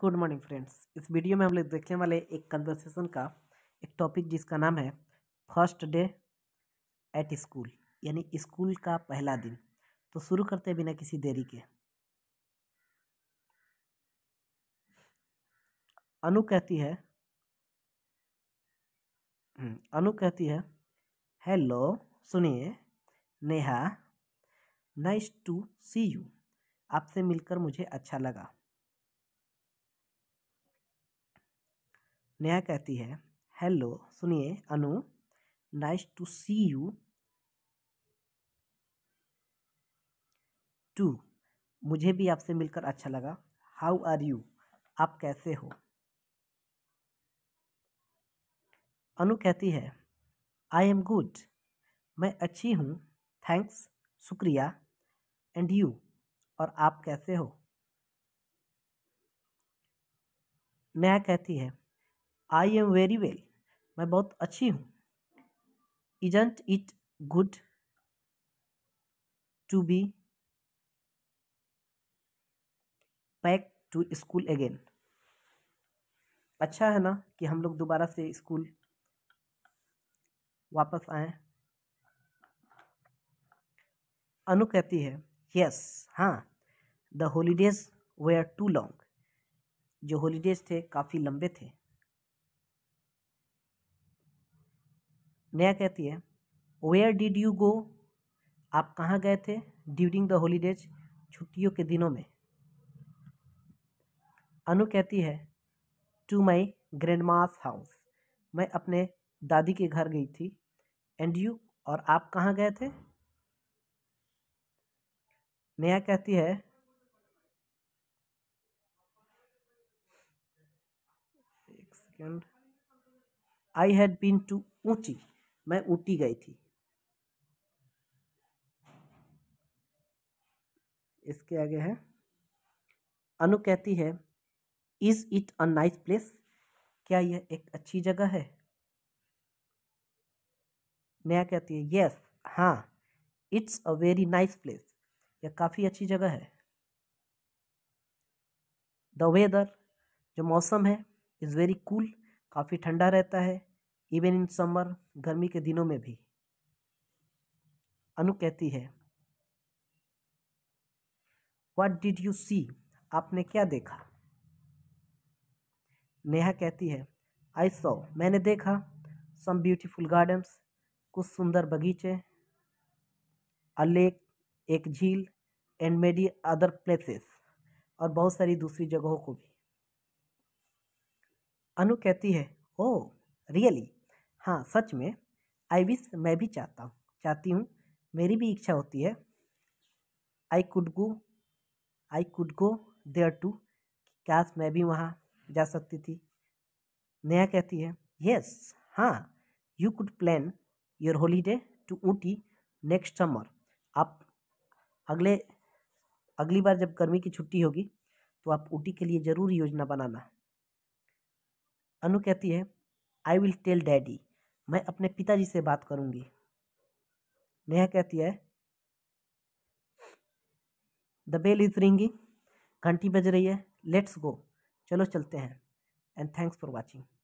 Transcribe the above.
good morning friends इस video में हम लोग देखने वाले एक कन्वर्सेशन का एक टॉपिक जिसका नाम है फर्स्ट डे एट स्कूल यानी स्कूल का पहला दिन तो शुरू करते हैं बिना किसी देरी के अनु कहती है हम्म, अनु कहती है हेलो सुनिए Neha nice to see you आपसे मिलकर मुझे अच्छा लगा नेहा कहती है हेलो सुनिए Anu nice to see you too मुझे भी आपसे मिलकर अच्छा लगा हाउ आर यू आप कैसे हो अनु कहती है आई एम गुड मैं अच्छी हूँ थैंक्स शुक्रिया एंड यू और आप कैसे हो नेहा कहती है आई एम वेरी वेल मैं बहुत अच्छी हूँ isn't it good to be back to school again अच्छा है ना कि हम लोग दोबारा से स्कूल वापस आए अनु कहती है यस हाँ the holidays are too long जो हॉलीडेज थे काफ़ी लंबे थे नया कहती है वेयर डिड यू गो आप कहाँ गए थे ड्यूरिंग द हॉलीडेज छुट्टियों के दिनों में अनु कहती है to my grandma's house मैं अपने दादी के घर गई थी एंड यू और आप कहाँ गए थे नेहा कहती है एक second I had been to ऊंची मैं ऊटी गई थी इसके आगे है अनु कहती है is it a nice place क्या यह एक अच्छी जगह है नया कहती है यस yes, हाँ it's a very nice place यह काफ़ी अच्छी जगह है द वेदर जो मौसम है इज़ वेरी कूल काफ़ी ठंडा रहता है इवन इन समर गर्मी के दिनों में भी अनु कहती है वट डिड यू सी आपने क्या देखा नेहा कहती है आई सो मैंने देखा सम ब्यूटीफुल गार्डन्स कुछ सुंदर बगीचे अ लेक एक झील एंड मेडी अदर प्लेसेस और बहुत सारी दूसरी जगहों को भी अनु कहती है ओ oh, रियली हाँ सच में आई विश मैं भी चाहता हूँ चाहती हूँ मेरी भी इच्छा होती है I could go I could go there too काश मैं भी वहाँ जा सकती थी नया कहती है यस हाँ you could plan your holiday to Ooty next summer आप अगले अगली बार जब गर्मी की छुट्टी होगी तो आप ऊटी के लिए ज़रूर योजना बनाना अनु कहती है आई विल टेल डैडी मैं अपने पिताजी से बात करूंगी नेहा कहती है द बेल इज रिंगिंग घंटी बज रही है लेट्स गो चलो चलते हैं एंड थैंक्स फॉर वॉचिंग